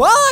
What?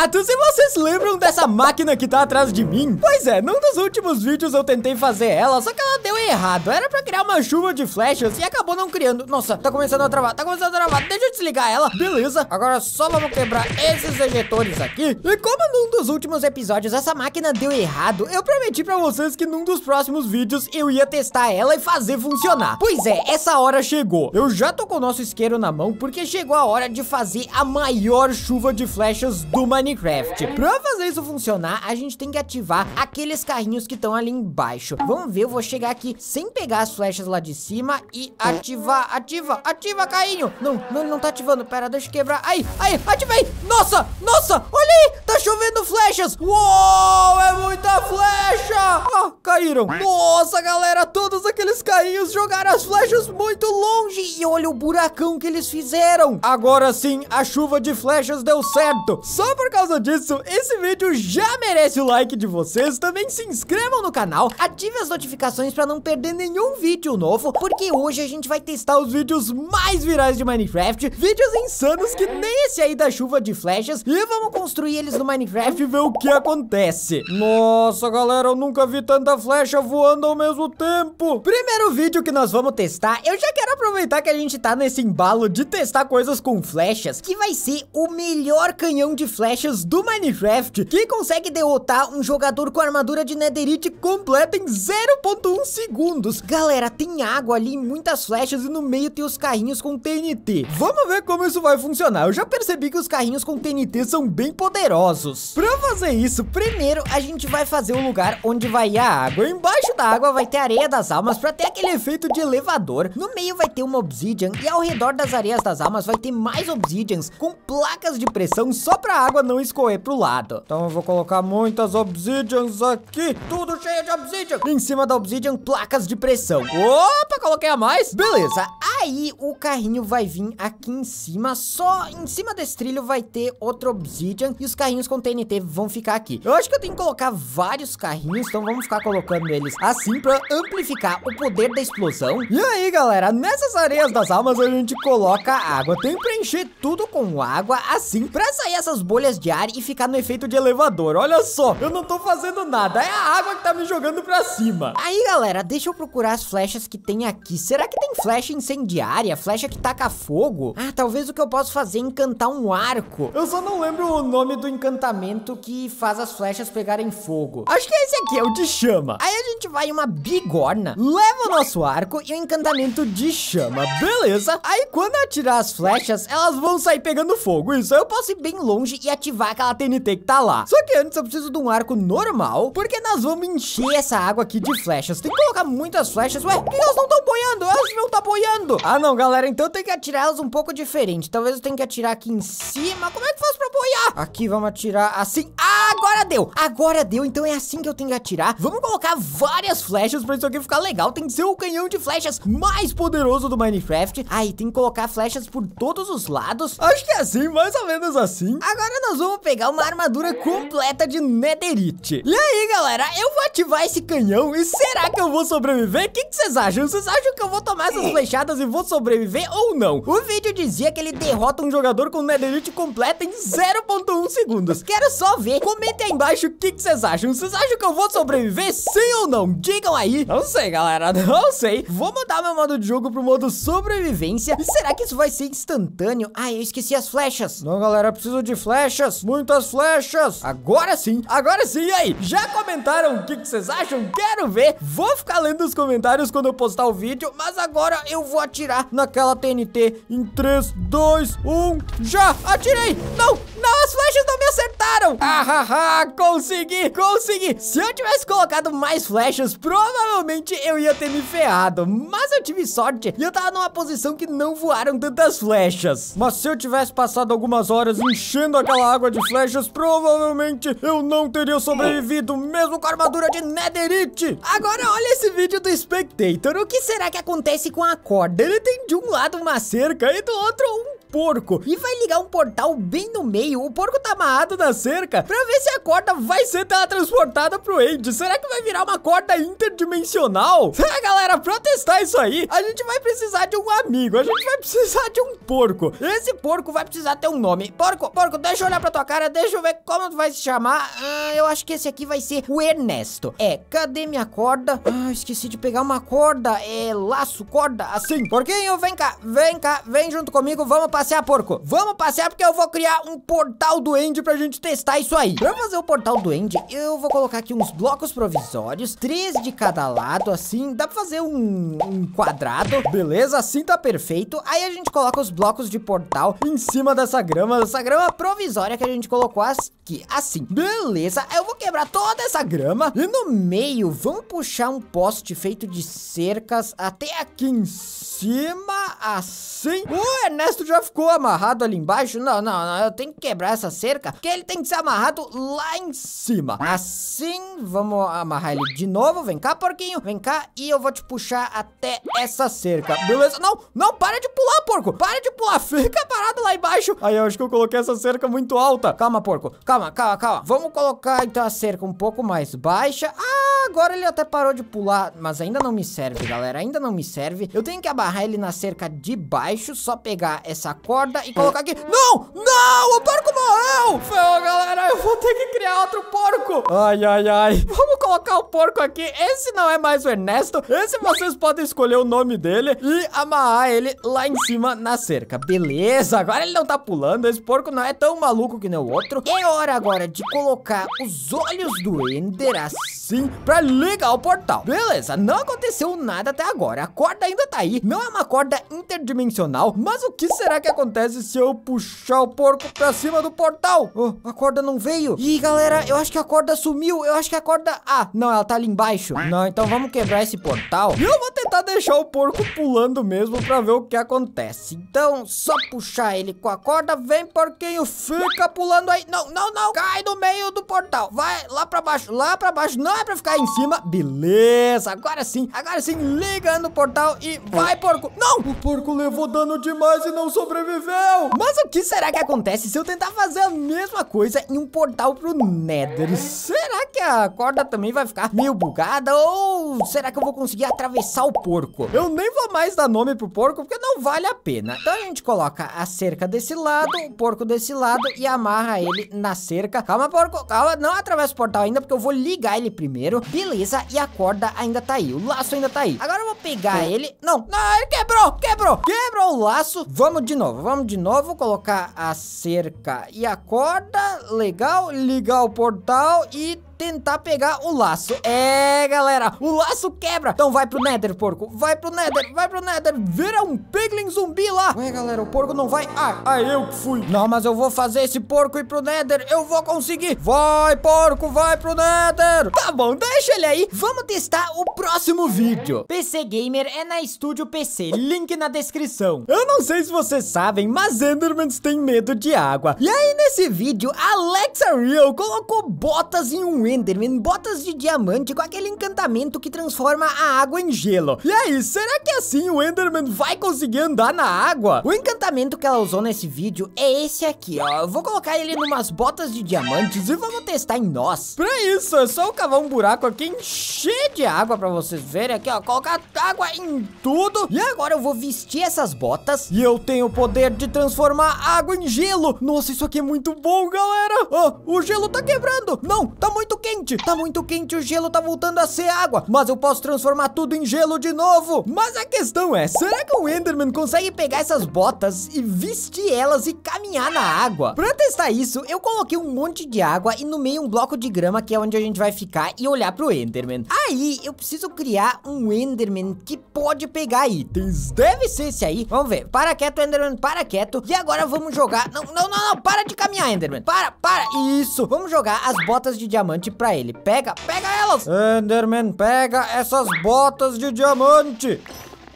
Gatos, e vocês lembram dessa máquina que tá atrás de mim? Pois é, num dos últimos vídeos eu tentei fazer ela, só que ela deu errado. Era pra criar uma chuva de flechas e acabou não criando. Nossa, tá começando a travar, tá começando a travar. Deixa eu desligar ela. Beleza, agora só vamos quebrar esses ejetores aqui. E como num dos últimos episódios essa máquina deu errado, eu prometi pra vocês que num dos próximos vídeos eu ia testar ela e fazer funcionar. Pois é, essa hora chegou. Eu já tô com o nosso isqueiro na mão porque chegou a hora de fazer a maior chuva de flechas do Minecraft. Minecraft. Pra fazer isso funcionar, a gente tem que ativar aqueles carrinhos que estão ali embaixo. Vamos ver, eu vou chegar aqui sem pegar as flechas lá de cima e ativar, ativa, ativa, carrinho. Não, não, ele não tá ativando. Pera, deixa eu quebrar. Aí, aí, ativei. Nossa, nossa, olha aí, tá chovendo flechas. Uou, é muita flecha. Ah, caíram. Nossa, galera, todos aqueles carrinhos jogaram as flechas muito longe. E olha o buracão que eles fizeram. Agora sim, a chuva de flechas deu certo. Só por causa causa disso, esse vídeo já merece o like de vocês. Também se inscrevam no canal, ative as notificações para não perder nenhum vídeo novo, porque hoje a gente vai testar os vídeos mais virais de Minecraft, vídeos insanos que nem esse aí da chuva de flechas, e vamos construir eles no Minecraft e ver o que acontece. Nossa, galera, eu nunca vi tanta flecha voando ao mesmo tempo. Primeiro vídeo que nós vamos testar, eu já quero aproveitar que a gente tá nesse embalo de testar coisas com flechas, que vai ser o melhor canhão de flechas do Minecraft que consegue derrotar um jogador com armadura de netherite completa em 0.1 segundos. Galera, tem água ali, muitas flechas e no meio tem os carrinhos com TNT. Vamos ver como isso vai funcionar. Eu já percebi que os carrinhos com TNT são bem poderosos. Pra fazer isso, primeiro a gente vai fazer o lugar onde vai a água. Embaixo da água vai ter areia das almas pra ter aquele efeito de elevador. No meio vai ter uma obsidian e ao redor das areias das almas vai ter mais obsidians com placas de pressão só pra água não não escorrer pro lado. Então eu vou colocar muitas obsidians aqui. Tudo cheio de obsidian. Em cima da obsidian, placas de pressão. Opa, coloquei a mais. Beleza. Aí o carrinho vai vir aqui em cima. Só em cima desse trilho vai ter outro obsidian. E os carrinhos com TNT vão ficar aqui. Eu acho que eu tenho que colocar vários carrinhos. Então vamos ficar colocando eles assim pra amplificar o poder da explosão. E aí, galera, nessas areias das almas a gente coloca água. Tem que preencher tudo com água assim pra sair essas bolhas de e ficar no efeito de elevador. Olha só, eu não tô fazendo nada, é a água que tá me jogando pra cima. Aí, galera, deixa eu procurar as flechas que tem aqui. Será que tem flecha incendiária, flecha que taca fogo? Ah, talvez o que eu posso fazer é encantar um arco. Eu só não lembro o nome do encantamento que faz as flechas pegarem fogo. Acho que é esse aqui, é o de chama. Aí a gente vai uma bigorna, leva o nosso arco e o encantamento de chama, beleza? Aí quando eu atirar as flechas, elas vão sair pegando fogo. Isso, eu posso ir bem longe e ativar ativar aquela TNT que tá lá. Só que antes eu preciso de um arco normal, porque nós vamos encher essa água aqui de flechas. Tem que colocar muitas flechas. Ué, que elas não estão boiando? Elas não tá boiando. Ah, não, galera, então eu tenho que atirar elas um pouco diferente. Talvez eu tenha que atirar aqui em cima. Como é que faço pra boiar? Aqui, vamos atirar assim. Ah, agora deu. Agora deu, então é assim que eu tenho que atirar. Vamos colocar várias flechas pra isso aqui ficar legal. Tem que ser o canhão de flechas mais poderoso do Minecraft. Aí, tem que colocar flechas por todos os lados. Acho que é assim, mais ou menos assim. Agora nós Vou pegar uma armadura completa de netherite. E aí, galera, eu vou ativar esse canhão e será que eu vou sobreviver? O que, vocês acham? Vocês acham que eu vou tomar essas flechadas e vou sobreviver ou não? O vídeo dizia que ele derrota um jogador com netherite completa em 0.1 segundos. Quero só ver. Comentem aí embaixo o que, que vocês acham. Vocês acham que eu vou sobreviver sim ou não? Digam aí. Não sei, galera, não sei. Vou mudar meu modo de jogo pro modo sobrevivência. E será que isso vai ser instantâneo? Ah, eu esqueci as flechas. Não, galera, preciso de flechas flechas, muitas flechas. Agora sim, agora sim. E aí, já comentaram o que, que vocês acham? Quero ver. Vou ficar lendo os comentários quando eu postar o vídeo, mas agora eu vou atirar naquela TNT em 3, 2, 1, já. Atirei. Não, não, as flechas não me acertaram. Ah, ah, ah, consegui, consegui. Se eu tivesse colocado mais flechas, provavelmente eu ia ter me ferrado. Mas eu tive sorte e eu tava numa posição que não voaram tantas flechas. Mas se eu tivesse passado algumas horas enchendo aquela água de flechas, provavelmente eu não teria sobrevivido, mesmo com a armadura de netherite. Agora olha esse vídeo do Spectator. O que será que acontece com a corda? Ele tem de um lado uma cerca e do outro um porco e vai ligar um portal bem no meio. O porco tá amarrado na cerca pra ver se a corda vai ser teletransportada pro Age. Será que vai virar uma corda interdimensional? Será, é, galera, pra testar isso aí, a gente vai precisar de um amigo. A gente vai precisar de um porco. Esse porco vai precisar ter um nome. Porco, porco, deixa eu olhar pra tua cara, deixa eu ver como tu vai se chamar. Ah, eu acho que esse aqui vai ser o Ernesto. É, cadê minha corda? Ah, esqueci de pegar uma corda. É, laço, corda, assim. Porquinho, vem cá, vem cá, vem junto comigo, vamos para passear, porco? Vamos passear porque eu vou criar um portal do End pra gente testar isso aí. Pra fazer o portal do End, eu vou colocar aqui uns blocos provisórios, três de cada lado, assim. Dá pra fazer um, um quadrado, beleza? Assim tá perfeito. Aí a gente coloca os blocos de portal em cima dessa grama, dessa grama provisória que a gente colocou aqui, assim. Beleza, eu vou quebrar toda essa grama e no meio vamos puxar um poste feito de cercas até aqui em cima, assim. O Ernesto já ficou amarrado ali embaixo? Não, não, não, eu tenho que quebrar essa cerca, porque ele tem que ser amarrado lá em cima. Assim, vamos amarrar ele de novo. Vem cá, porquinho, vem cá e eu vou te puxar até essa cerca, beleza? Não, não, para de pular, porco, para de pular, fica parado lá embaixo. Aí, eu acho que eu coloquei essa cerca muito alta. Calma, porco, calma, calma, calma. Vamos colocar, então, a cerca um pouco mais baixa. Ah, agora ele até parou de pular, mas ainda não me serve, galera, ainda não me serve. Eu tenho que amarrar ele na cerca de baixo, só pegar essa corda e colocar aqui. Não! Não! O porco morreu! Ferrou, galera. Eu vou ter que criar outro porco. Ai, ai, ai. Vamos colocar o porco aqui. Esse não é mais o Ernesto. Esse vocês podem escolher o nome dele e amarrar ele lá em cima na cerca. Beleza. Agora ele não tá pulando. Esse porco não é tão maluco que nem o outro. É hora agora de colocar os olhos do Ender assim pra ligar o portal. Beleza. Não aconteceu nada até agora. A corda ainda tá aí. Não é uma corda interdimensional, mas o que será que acontece se eu puxar o porco pra cima do portal? Oh, a corda não veio. Ih, galera, eu acho que a corda sumiu. Eu acho que a corda... Ah, não, ela tá ali embaixo. Não, então vamos quebrar esse portal. E eu vou tentar deixar o porco pulando mesmo pra ver o que acontece. Então, só puxar ele com a corda. Vem, porquinho, fica pulando aí. Não, não, não. Cai no meio do portal. Vai lá pra baixo, lá pra baixo. Não é pra ficar em cima. Beleza, agora sim. Agora sim, liga no portal e vai, porco. Não! O porco levou dano demais e não sobreviveu sobreviveu. Mas o que será que acontece se eu tentar fazer a mesma coisa em um portal pro Nether? Será que a corda também vai ficar meio bugada? Ou será que eu vou conseguir atravessar o porco? Eu nem vou mais dar nome pro porco, porque não vale a pena. Então a gente coloca a cerca desse lado, o porco desse lado e amarra ele na cerca. Calma, porco, calma. Não atravessa o portal ainda, porque eu vou ligar ele primeiro. Beleza, e a corda ainda tá aí. O laço ainda tá aí. Agora eu vou pegar ele. Não, não, ele quebrou, quebrou. Quebrou o laço. Vamos de novo, vamos de novo, colocar a cerca e a corda, legal, ligar o portal e tentar pegar o laço. É, galera, o laço quebra. Então vai pro Nether, porco. Vai pro Nether, vai pro Nether. Vira um piglin zumbi lá. Ué, galera, o porco não vai. Ah, ah, eu que fui. Não, mas eu vou fazer esse porco ir pro Nether. Eu vou conseguir. Vai, porco, vai pro Nether. Tá bom, deixa ele aí. Vamos testar o próximo vídeo. PC Gamer é na Estúdio PC. Link na descrição. Eu não sei se vocês sabem, mas Endermans tem medo de água. E aí, nesse vídeo, Alexa Real colocou botas em um Enderman botas de diamante com aquele encantamento que transforma a água em gelo. E aí, será que assim o Enderman vai conseguir andar na água? O encantamento que ela usou nesse vídeo é esse aqui, ó. Eu vou colocar ele numas botas de diamantes e vamos testar em nós. Pra isso, é só eu cavar um buraco aqui, encher de água pra vocês verem aqui, ó. Colocar água em tudo. E agora eu vou vestir essas botas e eu tenho o poder de transformar água em gelo. Nossa, isso aqui é muito bom, galera. Oh, o gelo tá quebrando. Não, tá muito quente. Tá muito quente, o gelo tá voltando a ser água. Mas eu posso transformar tudo em gelo de novo. Mas a questão é, será que o Enderman consegue pegar essas botas e vestir elas e caminhar na água? Pra testar isso, eu coloquei um monte de água e no meio um bloco de grama, que é onde a gente vai ficar e olhar pro Enderman. Aí, eu preciso criar um Enderman que pode pegar itens. Deve ser esse aí. Vamos ver. Para quieto, Enderman, para quieto. E agora vamos jogar... Não, não, não, não. Para de caminhar, Enderman. Para, para. Isso. Vamos jogar as botas de diamante aqui pra ele. Pega, pega elas! Enderman, pega essas botas de diamante!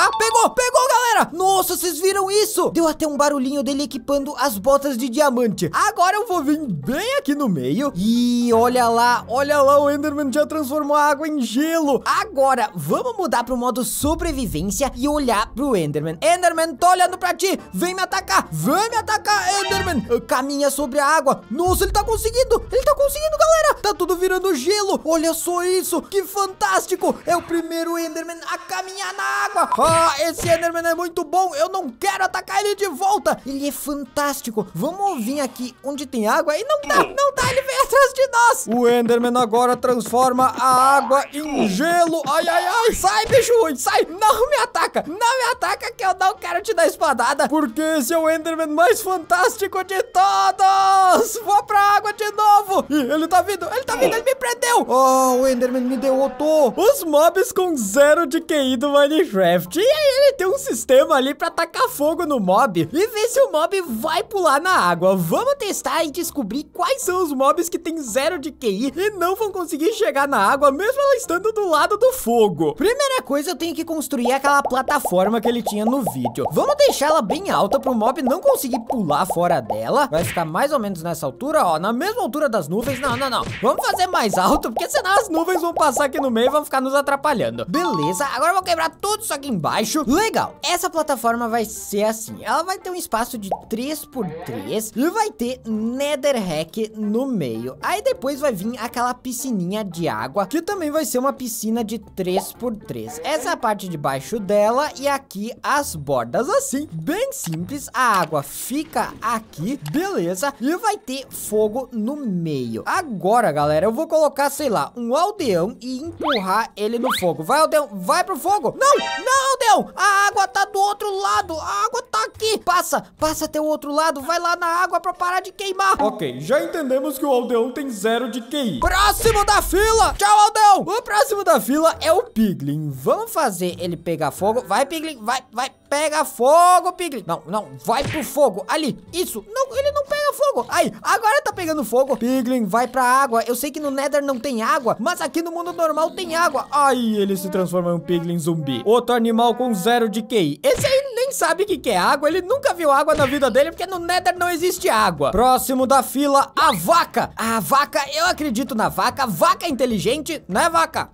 Ah, pegou, pegou, galera Nossa, vocês viram isso? Deu até um barulhinho dele equipando as botas de diamante Agora eu vou vir bem aqui no meio E olha lá, olha lá O Enderman já transformou a água em gelo Agora, vamos mudar pro modo sobrevivência E olhar pro Enderman Enderman, tô olhando pra ti Vem me atacar, vem me atacar, Enderman Caminha sobre a água Nossa, ele tá conseguindo, ele tá conseguindo, galera Tá tudo virando gelo, olha só isso Que fantástico, é o primeiro Enderman a caminhar na água ah, esse Enderman é muito bom. Eu não quero atacar ele de volta. Ele é fantástico. Vamos vir aqui onde tem água. E não dá, não dá. Ele vem atrás de nós. O Enderman agora transforma a água em gelo. Ai, ai, ai. Sai, bicho ruim. Sai. Não me ataca. Não me ataca que eu não quero te dar espadada. Porque esse é o Enderman mais fantástico de todos. Vou pra água de novo. Ih, ele tá vindo. Ele tá vindo. Ele me prendeu. Oh, o Enderman me derrotou. Os mobs com zero de QI do Minecraft. czyjej deve ter um sistema ali pra tacar fogo no mob e ver se o mob vai pular na água. Vamos testar e descobrir quais são os mobs que tem zero de QI e não vão conseguir chegar na água, mesmo ela estando do lado do fogo. Primeira coisa, eu tenho que construir aquela plataforma que ele tinha no vídeo. Vamos deixar ela bem alta pro mob não conseguir pular fora dela. Vai ficar mais ou menos nessa altura, ó, na mesma altura das nuvens. Não, não, não. Vamos fazer mais alto, porque senão as nuvens vão passar aqui no meio e vão ficar nos atrapalhando. Beleza, agora eu vou quebrar tudo isso aqui embaixo. Legal, essa plataforma vai ser assim, ela vai ter um espaço de 3x3 e vai ter netherrack no meio. Aí depois vai vir aquela piscininha de água, que também vai ser uma piscina de 3x3. Essa é a parte de baixo dela e aqui as bordas assim, bem simples. A água fica aqui, beleza, e vai ter fogo no meio. Agora, galera, eu vou colocar, sei lá, um aldeão e empurrar ele no fogo. Vai, aldeão, vai pro fogo! Não, não, aldeão! Ah, a água tá do outro lado. A água tá aqui. Passa, passa até o outro lado. Vai lá na água pra parar de queimar. Ok, já entendemos que o aldeão tem zero de QI. Próximo da fila. Tchau, aldeão. O próximo da fila é o Piglin. Vamos fazer ele pegar fogo. Vai, Piglin. Vai, vai. Pega fogo, Piglin. Não, não. Vai pro fogo. Ali. Isso. Não, ele não pega fogo. Aí, agora tá pegando fogo. Piglin, vai pra água. Eu sei que no Nether não tem água, mas aqui no mundo normal tem água. Ai, ele se transforma em um Piglin zumbi. Outro animal com zero de QI. Esse aí nem sabe o que, que é água. Ele nunca viu água na vida dele, porque no Nether não existe água. Próximo da fila, a vaca. A vaca, eu acredito na vaca. Vaca inteligente, né, vaca?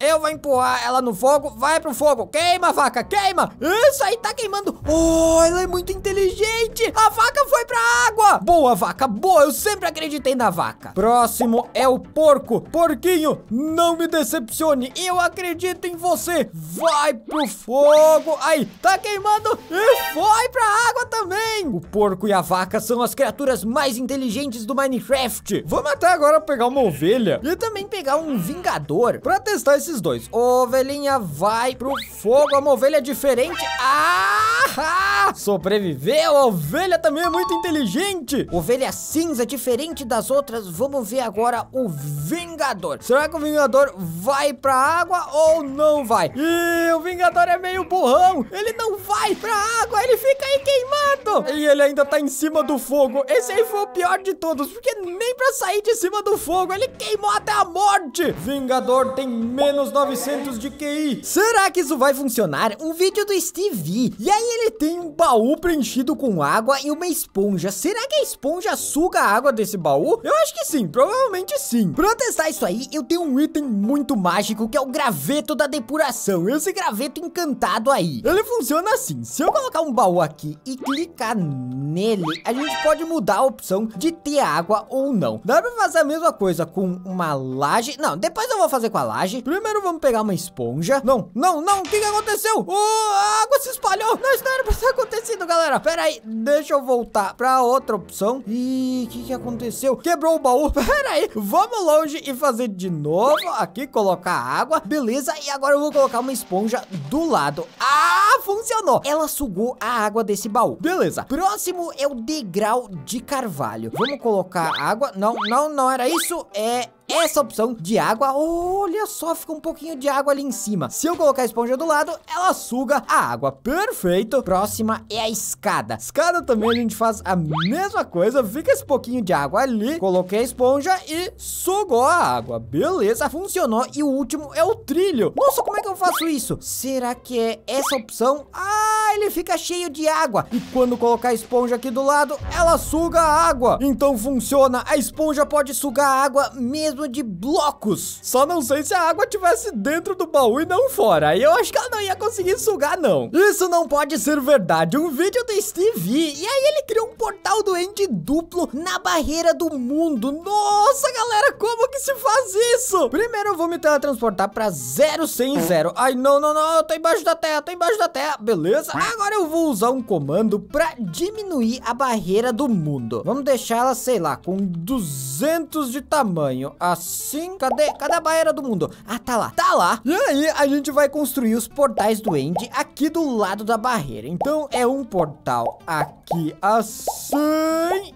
Eu vou empurrar ela no fogo. Vai pro fogo. Queima, vaca. Queima. Isso aí tá queimando. Oh, ela é muito inteligente. A vaca foi pra água. Boa, vaca. Boa. Eu sempre acreditei na vaca. Próximo é o porco. Porquinho, não me decepcione. Eu acredito em você. Vai pro fogo. Aí, tá queimando. E foi pra água também. O porco e a vaca são as criaturas mais inteligentes do Minecraft. Vamos até agora pegar uma ovelha. E também pegar um vingador. Pra testar esse desses dois. Ovelhinha vai pro fogo. Uma ovelha é diferente. Ah, ah! Sobreviveu. A ovelha também é muito inteligente. Ovelha cinza, diferente das outras. Vamos ver agora o Vingador. Será que o Vingador vai pra água ou não vai? Ih, o Vingador é meio burrão. Ele não vai pra água. Ele fica aí queimado. E ele ainda tá em cima do fogo. Esse aí foi o pior de todos. Porque nem pra sair de cima do fogo. Ele queimou até a morte. Vingador tem menos menos 900 de QI. Será que isso vai funcionar? Um vídeo do Steve E aí ele tem um baú preenchido com água e uma esponja. Será que a esponja suga a água desse baú? Eu acho que sim, provavelmente sim. Pra testar isso aí, eu tenho um item muito mágico que é o graveto da depuração. Esse graveto encantado aí. Ele funciona assim. Se eu colocar um baú aqui e clicar nele, a gente pode mudar a opção de ter água ou não. Dá pra fazer a mesma coisa com uma laje. Não, depois eu vou fazer com a laje. Primeiro Primeiro vamos pegar uma esponja. Não, não, não. O que, que aconteceu? Uh, a água se espalhou. Não, isso não era pra ter acontecido, galera. Pera aí. Deixa eu voltar pra outra opção. Ih, o que, que aconteceu? Quebrou o baú. Pera aí. Vamos longe e fazer de novo. Aqui, colocar água. Beleza. E agora eu vou colocar uma esponja do lado. Ah, funcionou. Ela sugou a água desse baú. Beleza. Próximo é o degrau de carvalho. Vamos colocar água. Não, não, não era isso. É essa opção de água. Olha só, fica um pouquinho de água ali em cima. Se eu colocar a esponja do lado, ela suga a água. Perfeito. Próxima é a escada. Escada também a gente faz a mesma coisa. Fica esse pouquinho de água ali. Coloquei a esponja e sugou a água. Beleza, funcionou. E o último é o trilho. Nossa, como é que eu faço isso? Será que é essa opção? Ah, ele fica cheio de água. E quando colocar a esponja aqui do lado, ela suga a água. Então funciona. A esponja pode sugar a água mesmo de blocos. Só não sei se a água estivesse dentro do baú e não fora. Aí eu acho que ela não ia conseguir sugar, não. Isso não pode ser verdade. Um vídeo do Steve E aí ele criou um portal doente duplo na barreira do mundo. Nossa, galera, como que se faz isso? Primeiro eu vou me teletransportar pra 0, 100, 0. Ai, não, não, não. Eu tô embaixo da terra, tô embaixo da terra. Beleza. Agora eu vou usar um comando pra diminuir a barreira do mundo. Vamos deixar ela, sei lá, com 200 de tamanho. Ah, assim. Cadê? Cadê a barreira do mundo? Ah, tá lá. Tá lá. E aí, a gente vai construir os portais do End aqui do lado da barreira. Então, é um portal aqui assim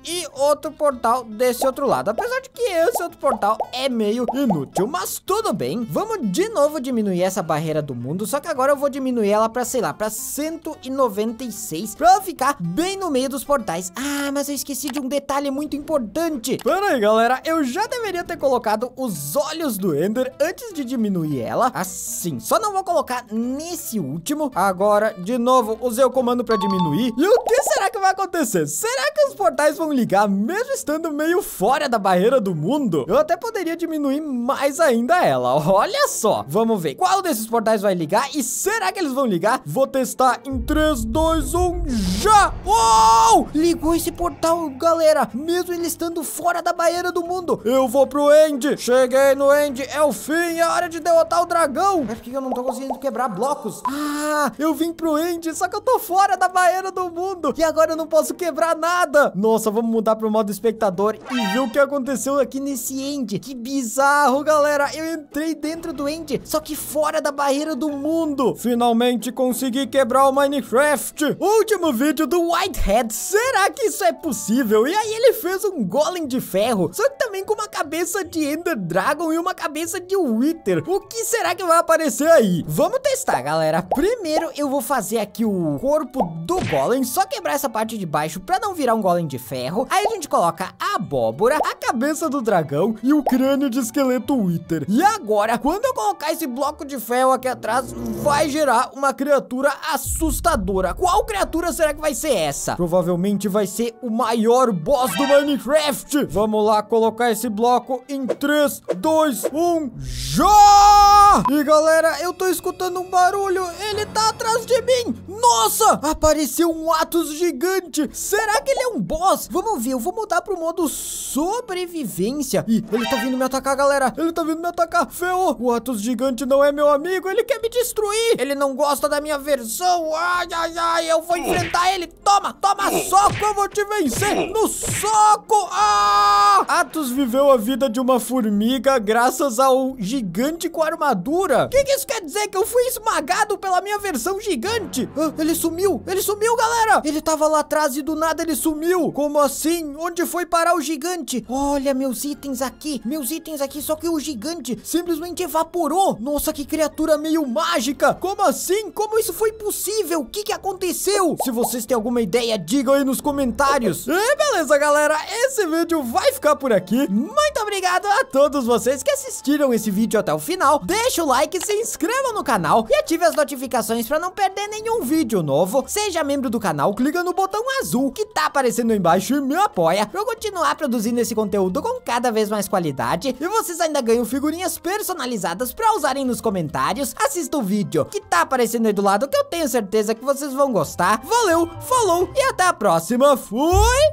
e outro portal desse outro lado. Apesar de que esse outro portal é meio inútil, mas tudo bem. Vamos de novo diminuir essa barreira do mundo, só que agora eu vou diminuir ela pra, sei lá, pra 196 pra ficar bem no meio dos portais. Ah, mas eu esqueci de um detalhe muito importante. Pera aí, galera, eu já deveria ter colocado colocado os olhos do Ender antes de diminuir ela, assim. Só não vou colocar nesse último. Agora, de novo, usei o comando para diminuir. E o que será que vai acontecer? Será que os portais vão ligar mesmo estando meio fora da barreira do mundo? Eu até poderia diminuir mais ainda ela. Olha só. Vamos ver qual desses portais vai ligar e será que eles vão ligar? Vou testar em 3, 2, 1, já! Uou! Ligou esse portal, galera. Mesmo ele estando fora da barreira do mundo. Eu vou pro Ender. End! Cheguei no End, é o fim, é a hora de derrotar o dragão! Mas por que eu não tô conseguindo quebrar blocos? Ah, eu vim pro End, só que eu tô fora da barreira do mundo! E agora eu não posso quebrar nada! Nossa, vamos mudar pro modo espectador e ver o que aconteceu aqui nesse End. Que bizarro, galera! Eu entrei dentro do End, só que fora da barreira do mundo! Finalmente consegui quebrar o Minecraft! Último vídeo do Whitehead, será que isso é possível? E aí ele fez um golem de ferro, só que também com uma cabeça de de Ender Dragon e uma cabeça de Wither. O que será que vai aparecer aí? Vamos testar, galera. Primeiro eu vou fazer aqui o corpo do Golem, só quebrar essa parte de baixo pra não virar um Golem de ferro. Aí a gente coloca a abóbora, a cabeça do dragão e o crânio de esqueleto Wither. E agora, quando eu colocar esse bloco de ferro aqui atrás, vai gerar uma criatura assustadora. Qual criatura será que vai ser essa? Provavelmente vai ser o maior boss do Minecraft. Vamos lá colocar esse bloco em 3, 2, 1, já! E galera, eu tô escutando um barulho, ele tá atrás de mim! Nossa, apareceu um Atos gigante! Será que ele é um boss? Vamos ver, eu vou mudar pro modo sobrevivência. Ih, ele tá vindo me atacar, galera! Ele tá vindo me atacar! Feio. O Atos gigante não é meu amigo, ele quer me destruir! Ele não gosta da minha versão! Ai, ai, ai, eu vou enfrentar ele! Toma, toma soco, eu vou te vencer! No soco! Ah! Atos viveu a vida de uma formiga graças ao gigante com armadura. O que, que, isso quer dizer? Que eu fui esmagado pela minha versão gigante? Ah, ele sumiu, ele sumiu, galera. Ele tava lá atrás e do nada ele sumiu. Como assim? Onde foi parar o gigante? Olha meus itens aqui, meus itens aqui, só que o gigante simplesmente evaporou. Nossa, que criatura meio mágica. Como assim? Como isso foi possível? O que, que aconteceu? Se vocês têm alguma ideia, digam aí nos comentários. E é, beleza, galera, esse vídeo vai ficar por aqui. Muito obrigado a todos vocês que assistiram esse vídeo até o final. Deixa o like, se inscreva no canal e ative as notificações para não perder nenhum vídeo novo. Seja membro do canal, clica no botão azul que tá aparecendo embaixo e me apoia para continuar produzindo esse conteúdo com cada vez mais qualidade. E vocês ainda ganham figurinhas personalizadas para usarem nos comentários. Assista o vídeo que tá aparecendo aí do lado que eu tenho certeza que vocês vão gostar. Valeu, falou e até a próxima. Fui!